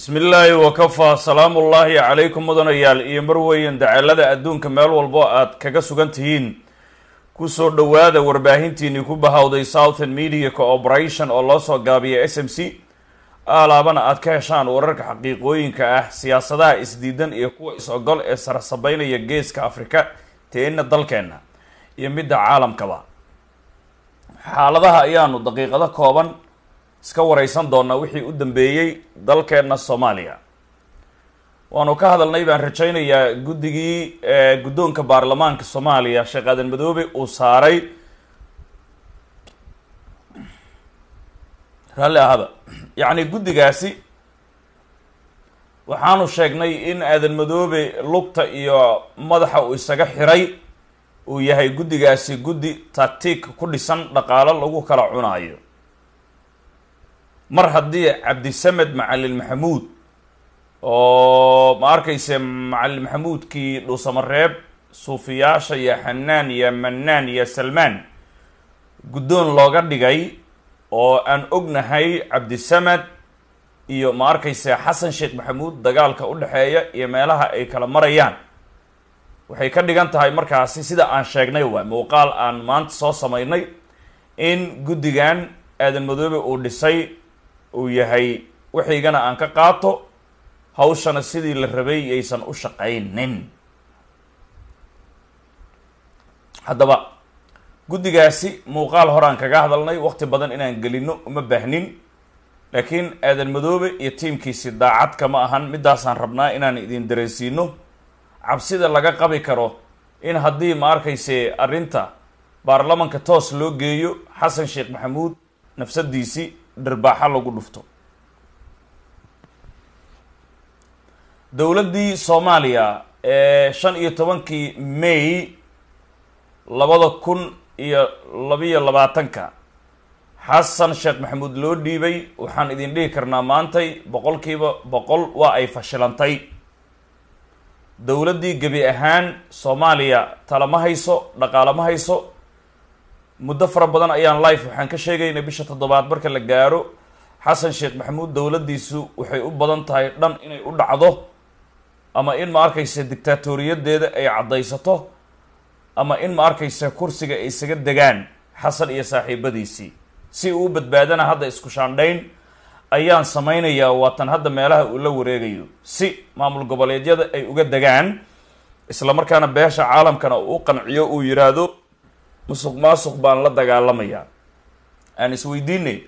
bismillaahi illaahi wakafaa salaamu ullaahi calaykum mudanayaal iyo marweyn dacaalada adduunka meel walbo aad kaga sugan tihiin kusoo dhowaada warbaahintiinii ku bahawday southern media cooperation oo loo soo gaabiya s m c alaabana aad ka heshaan wararka xaqiiqooyinka ah siyaasadaha isdiidan iyo kuwa is-ogol ee sarsabeynaya geeska afrika teenna dalkeenna iyo midda caalamkaba xaaladaha ayaanu daqiiqado kooban iska waraysan doonaa wixii u dambeeyey dalkeenna soomaaliya waanu ka hadalnay baan rajaynayaa guddigii eh, guddoonka baarlamaanka soomaaliya sheekh aadan madoobe uu saaray raalli ahada yacni guddigaasi waxaanu sheegnay in aadan madoobe lugta iyo madaxa uu isaga xiray uu yahay guddigaasi guddi taktiik ku dhisan dhaqaalo lagu kala cunaayo mar haddii cabdisamed macalin maxamuud oo ma arkayse macalin maxamuudkii dhuusamareeb suufiyaasha iyo xanaan iyo mannaan iyo salmaan guddoon looga dhigay oo aan ognahay cabdisamed iyo ma arkayse xasan sheekh maxamuud dagaalka u dhexeeya iyo meelaha ay kala marayaan waxay ka dhigan tahay markaasi sida aan sheegnay waa muuqaal aan maanta soo samaynay in guddigan aadan madoobe uu dhisay uu yahay waxaygana aan ka qaato hawshana sidii la rabay aysan u shaqaynin haddaba guddigaasi muuqaal horaan kaga hadalnay wakhti badan inaan gelino uma baahnin laakiin aadan madoobe iyo tiimkiisi daacad kama ahan middaasaan rabnaa inaan idin dareensiino cabsida laga qabi karo in haddii ma arkayse arrinta baarlamanka toos loo geeyo xasan sheekh maxamuud nafsadiisii dharbaaxo lagu dhufto dowladdii soomaaliya ee shan iyo tobankii may labada kun iyo labiyo labaatanka xasan sheekh maxamuud loo dhiibay waxaan idin dhihi karnaa maantay boqolkiiba boqol waa ay fashilantay dowladdii gebi ahaan soomaaliya tala ma hayso dhaqaale ma hayso muddo fara badan ayaan life waxaan ka sheegayna bisha toddobaad marka la gaaro xasan sheekh maxamuud dowladdiisu waxay u badan tahay dhan inay u dhacdo ama in ma arkaysa dictaatoriyadeeda ay caddaysato ama in ma arkaysa kursiga ay isaga degaan xasan iyo saaxiibadiisii si uu badbaadana hadda isku shaandhayn ayaan samaynayaa waatan hadda meelaha uu la wareegayo si maamul goboleedyada ay uga degaan isla markaana beesha caalamkana uu qanciyo uu yidhaahdo musuq maasuq baan la dagaalamayaa aan isweydiinay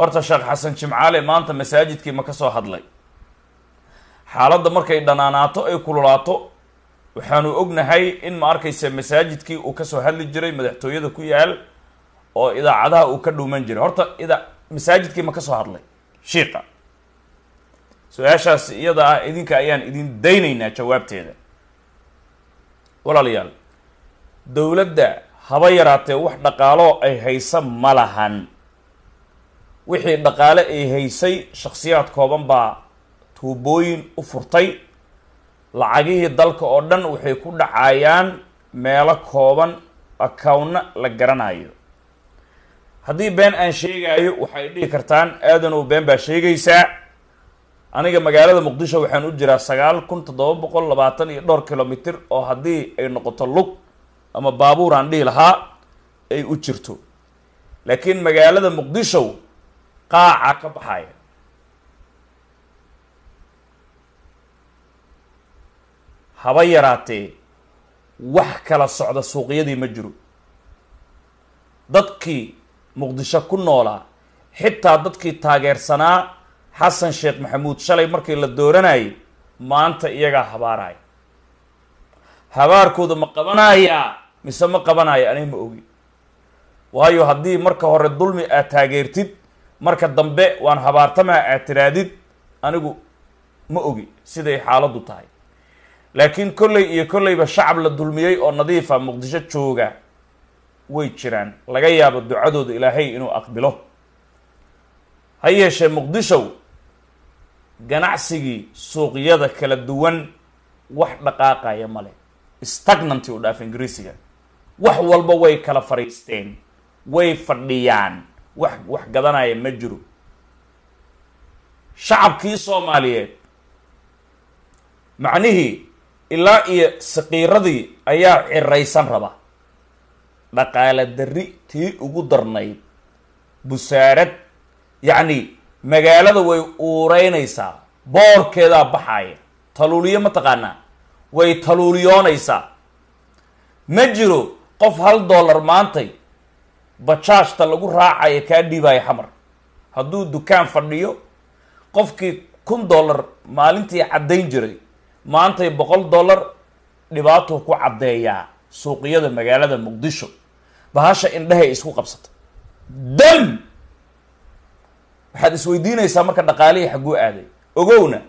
horta sheekh xasan jimcaale maanta masaajidkii ma ka soo hadlay xaaladda markay dhanaanaato ay kululaato waxaanu ognahay in ma arkaysa masaajidkii uu kasoo hadli jiray madaxtooyada ku yaal oo idaacadaha uu ka dhuuman jiray horta ida masaajidkii ma ka soo hadlay shiiqa su-aashaas iyada ah idinka ayaan idin daynaynaa jawaabteeda walaalayaal dowladda haba yaraatee wax dhaqaaloo ay haysa ma lahan wixii dhaqaale ay haysay shakhsiyaad kooban baa tuubooyin u furtay lacagihii dalka oo dhan waxay ku dhacayaan meelo kooban akownna la garanayo haddii been aan sheegaayo waxay dhihi kartaan aadanow been baa sheegaysaa aniga magaalada muqdisho waxaan u jiraa sagaal kun toddoba boqol labaatan iyo dhowr kilomitr oo haddii ay noqoto lug ama baabuur aan dhihi lahaa ay u jirto laakiin magaalada muqdishow qaaca ka baxaya haba yaraatee wax kala socda suuqyadii ma jiro dadkii muqdisho ku noolaa xitaa dadkii taageersanaa xasan sheekh maxamuud shalay markii la dooranayay maanta iyagaa habaaraya habaarkooda ma qabanayaa mise ma qabanayo aniga ma ogi waayo haddii marka hore dulmi aad taageertid marka dambe waan habaartamaa aad tiraadid anigu ma ogi siday xaaladdu tahay laakiin kolley iyo kolleyba shacab la dulmiyey oo nadiifa ah, muqdisho jooga way jiraan laga yaabo ducadooda ilaahay inuu aqbilo ha yeeshee muqdishow ganacsigii suuqyada kala duwan wax dhaqaaqaya male stagnanty u dhaaf ingiriisiga wax walba way kala fadhiisteen way fadhiyaan wax wax gadanaya ma jiro shacabkii soomaaliyeed macnihii ilaa iyo sakiiradii ayaa ciraysan raba dhaqaale darri tii ugu darnayd busaarad yacnii magaalada way uureynaysaa boorkeedaa baxaaya taluuliyo mataqaanaa way taluuliyoonaysaa ma jiro qof hal dollar maantay bajaajta lagu raacayo kaa dhiibaayo xamar hadduu dukaan fadhiyo qofkii kun dollar maalintii caddayn jiray maantay boqol dollar dhibaatuu ku caddeeyaa suuqiyada magaalada muqdisho bahasha indhehay isku qabsata dam waxaad isweydiinaysaa marka dhaqaalihii xagguu aaday ogowna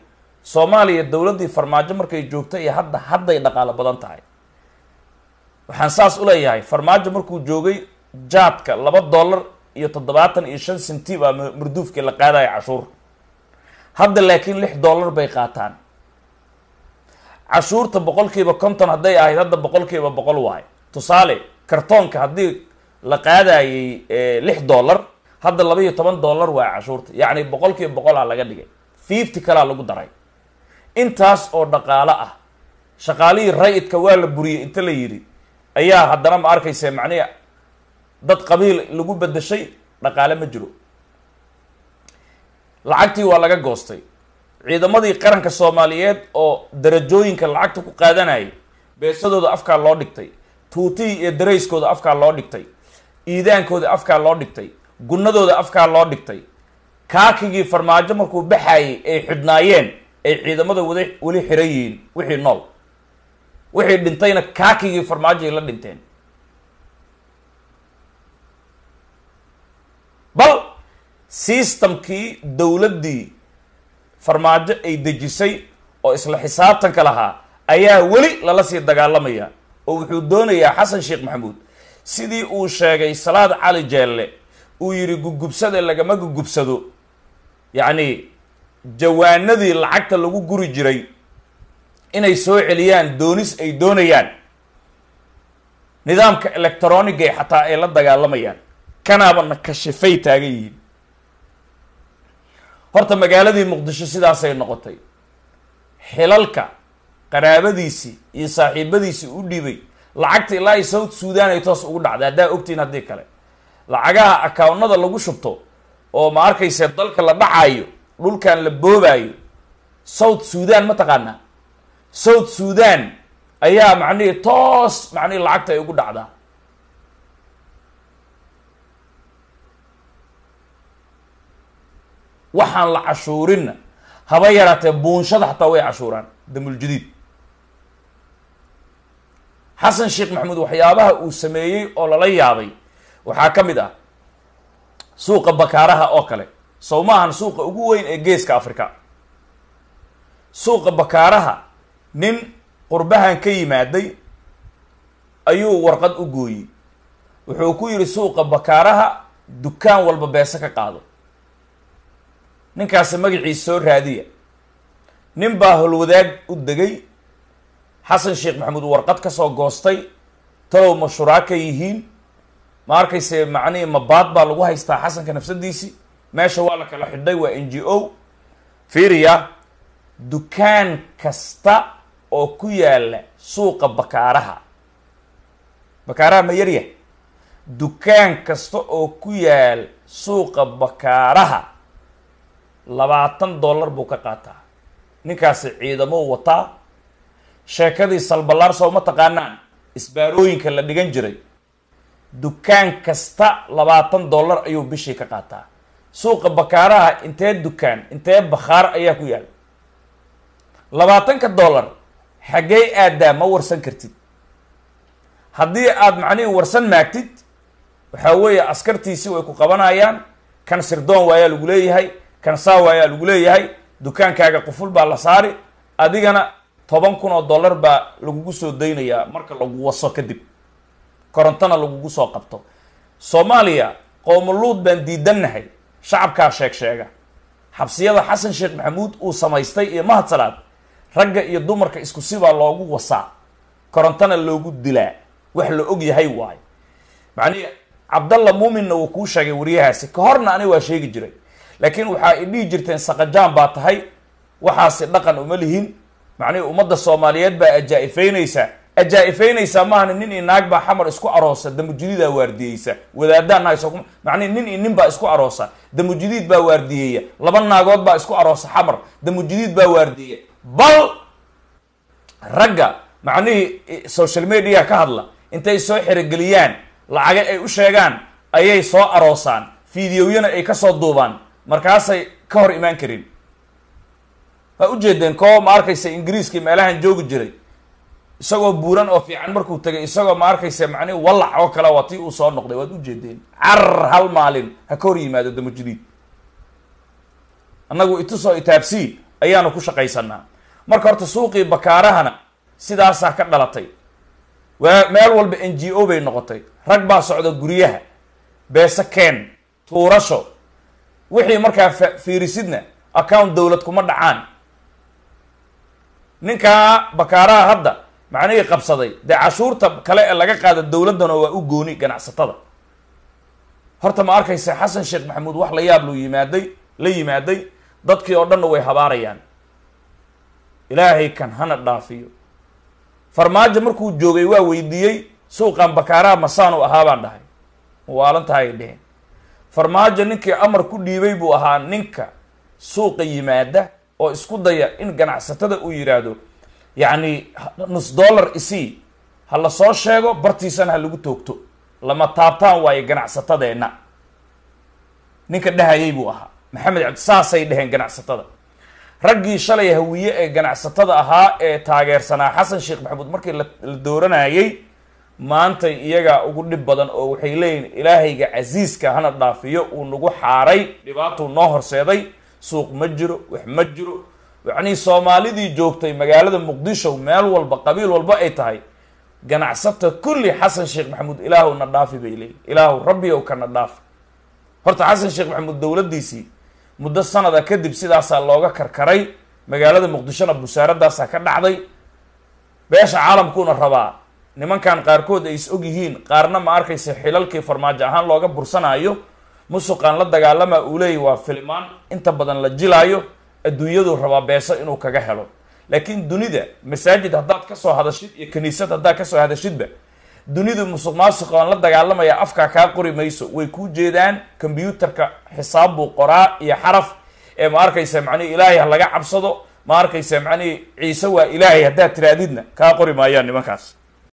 soomaaliya dowladdii farmaajo markay joogtay iyo hadda hadday dhaqaalo badan tahay waxaan saas u leeyahay farmaajo markuu joogay jaadka laba dollar iyo toddobaatan iyo shan sentib baa murduufkii la qaadaya cashuur hadda laakiin lix dollar bay qaataan cashuurta boqolkiiba konton hadday ahayd hadda boqolkiiba boqol waay tusaale kartoonka haddii la qaadayay eh, lix dollar hadda laba iyo toban dollar waa cashuurta yacni boqolkiiba boqol ah laga dhigay fifty kalaa lagu daray intaas oo dhaqaalo ah shaqaalihii ray waa la buriyey inta la yidhi ayaa haddana ma arkaysa macniha dad qabiil lagu bedeshay dhaqaale ma jiro lacagtii waa laga goostay ciidamadii qaranka soomaaliyeed oo darajooyinka lacagta ku qaadanayay beesadooda afkaa loo dhigtay tuutii iyo darayskooda afkaa loo dhigtay iidaankooda afkaa loo dhigtay gunnadooda afkaa loo dhigtay kaakigii farmaajo markuu baxayay ay xidhnaayeen ay ciidamada wada weli xiran yihiin wixii nool waxay dhintayna kaakigii farmaajoay la dhinteen bal sistamkii dowladdii farmaajo ay dejisay oo isla xisaabtanka lahaa ayaa weli lala sii dagaalamaya oo wuxuu doonayaa xasan sheekh maxamuud sidii uu sheegay salaad cali jeelle uu yidhi gugubsada lagama gugubsado yacnii jawaanadii lacagta lagu guri jiray inay soo celiyaan doonis ay doonayaan nidaamka electroniga xataa ay la dagaalamayaan kanaabana kashifay taagan yihiin horta magaaladii muqdisho sidaasay noqotay xilalka qaraabadiisii iyo saaxiibadiisii u dhibay lacagta ilaa ay south sudan ay toos ugu dhacday haddaa ogtihin haddii kale lacagaha akawnada lagu shubto oo ma arkayse dalka la dhacaayo dhulkan la boobaayo south sudan ma taqaanaa south sudan ayaa macnihii toos macnihii lacagta ay ugu dhacdaa waxaan la cashuurinna haba yaraatee buunshada xataa way cashuuraan damuljadiid xasan sheekh maxamuud waxyaabaha uu sameeyey oo lala yaabay waxaa ka mid ah suuqa bakaaraha oo kale sow maahan suuqa ugu weyn ee geeska africa suuqa bakaaraha nin qurbahan ka yimaaday ayuu warqad u gooyey wuxuu ku yidhi suuqa bakaaraha dukaan walba beese ka qaado ninkaasi magaciis soo raadiya nin baa holwadaag u degay xasan sheekh maxamuud warqad ka soo goostay talow ma shuraaka yihiin ma arkayse macnihii mabaad baa lagu haystaa xasanka nafsadiisi meesha waa la kala xidhay waa n g o fiiriya dukaan kasta oo ku yaala suuqa bakaaraha bakaaraha ma yarya dukaan kasta oo ku yaal suuqa bakaaraha labaatan dollar buu ka qaataa ninkaasi ciidamou wataa sheekadii salballaar soo ma taqaanaan isbaarooyinka la dhigan jiray dukaan kasta labaatan dollar ayuu bishii ka qaataa suuqa bakaaraha intee dukaan intee bakhaar ayaa ku yaal labaatanka dollar xaggee aaddaa ma warsan kartid haddii aad macnihii warsan maagtid waxaa weeye askartiisii way ku qabanayaan kan sirdoon waayaa lagu leeyahay kan saa waayaa lagu leeyahay dukaankaaga quful baa la saari adigana toban kun oo dollar baa lagugu soo daynayaa marka lagu waso kadib korontona lagugu soo qabto soomaaliya qoomuluud baan diidannahay shacabkaa sheeg sheega xabsiyada xasan sheekh maxamuud uu samaystay iyo mahad salaad ragga iyo dumarka isku sibaa loogu wasaa korontana loogu dilaa wax la og yahay waayo macnihi cabdalla muuminna wuu kuu sheegay wariyahaasi ka horna ani waa sheegi jiray laakiin waxaa i dhihi jirteen saqajaan baa tahay waxaasi dhaqan uma lihin macnihi ummadda soomaaliyeed baa ajaa-ifaynaysaa maahan nin iyo naag baa xamar isku aroosa damujidiidaa waardiyeysa wadaadaanahasku macnihi nin iyo nin baa isku aroosa damujidiid baa waardiyeeya laba naagood baa isku aroosa xamar damujidiid baa waardiyeya bal ragga macnihii social media ka hadla intay soo xerogeliyaan lacage ay u sheegaan ayay soo aroosaan fideoyana ay ka soo duubaan markaasay ka hor imaan karin waa ujeedeen koo ma arkaysa ingiriiskii meelahan joogi jiray isagoo buuran oo fiican markuu tegay isagoo ma arkaysa macnihi wallac oo kale waa tii uu soo noqday waad ujeedeen carar hal maalin ha ka hor yimaado damajadiid annagu itusoo itaabsii ayaanu ku shaqaysanaa marka horta suuqii bakaarahana sidaasaa ka dhalatay waa meel walba n g o bay noqotay rag baa socda guryaha beese keen tuurasho wixii markaa fiirisidna account dawlad kuma dhacaan ninkaa bakaaraha hadda macnihii qabsaday dee cashuurta kale ee laga qaado dawladdana waa u gooni ganacsatada horta ma arkaysa xasan sheekh maxamuud wax la yaab lu yimaaday la yimaaday dadkii oo dhanna way habaarayaan ilaahay kan hana dhaafiyo farmaajo markuu joogay waa weydiiyey suuqan bakaaraha masaanu ahaa baan dhahay muwaalantaa ay dheheen farmaajo ninkii amar ku dhiibay buu ahaa ninka suuqa yimaada oo isku daya in ganacsatada uu yidhaahdo yacnii nus dollar isii ha la soo sheego bartiisana ha lagu toogto lama taabtaan waayo ganacsatadeenna ninka dhahayay buu ahaa maxamed cabdi saasay dheheen ganacsatada raggii shalay hawiye ee ganacsatada ahaa ee taageersanaa xasan sheekh maxamuud markii la dooranayay maantay iyaga ugu dhib badan oo waxay leeyihin ilaahayga casiiska hana dhaafiyo uu nagu xaaray dhibaatuu noo horseeday suuq ma jiro wax ma jiro yacnii soomaalidii joogtay magaalada muqdisho meel walba qabiil walba ay tahay ganacsata kulli xasan sheekh maxamuud ilaahw na dhaafi bay leeyihin ilaahu rabbi ka na dhaafi horta xasan sheekh maxamuud dowladdiisii muddo sanada kadib sidaasaa looga karkaray magaalada muqdishona busaaradaasaa ka dhacday beesha caalamkuuna rabaa nimankan qaarkood ay is og yihiin qaarna ma arkaysa xilalkii farmaajo ahaan looga bursanaayo musuqan la dagaalama uu leeyay waa filimaan inta badan la jilaayo adduunyaduu rabaa beeso inuu kaga helo laakiin dunida masaajid haddaad kasoo hadashid iyo kiniisad haddaad kasoo hadashidba dunidu musuq maasuqa aan la dagaalamaya afkaa kaa qori mayso way kuu jeedaan combyuterka xisaab buu qoraa iyo xaraf ee ma arkaysa macnihi ilaahay ha laga cabsado ma arkaysa macnihi ciise waa ilaahay haddaad tiraadidna kaa qori maayaan nimankaas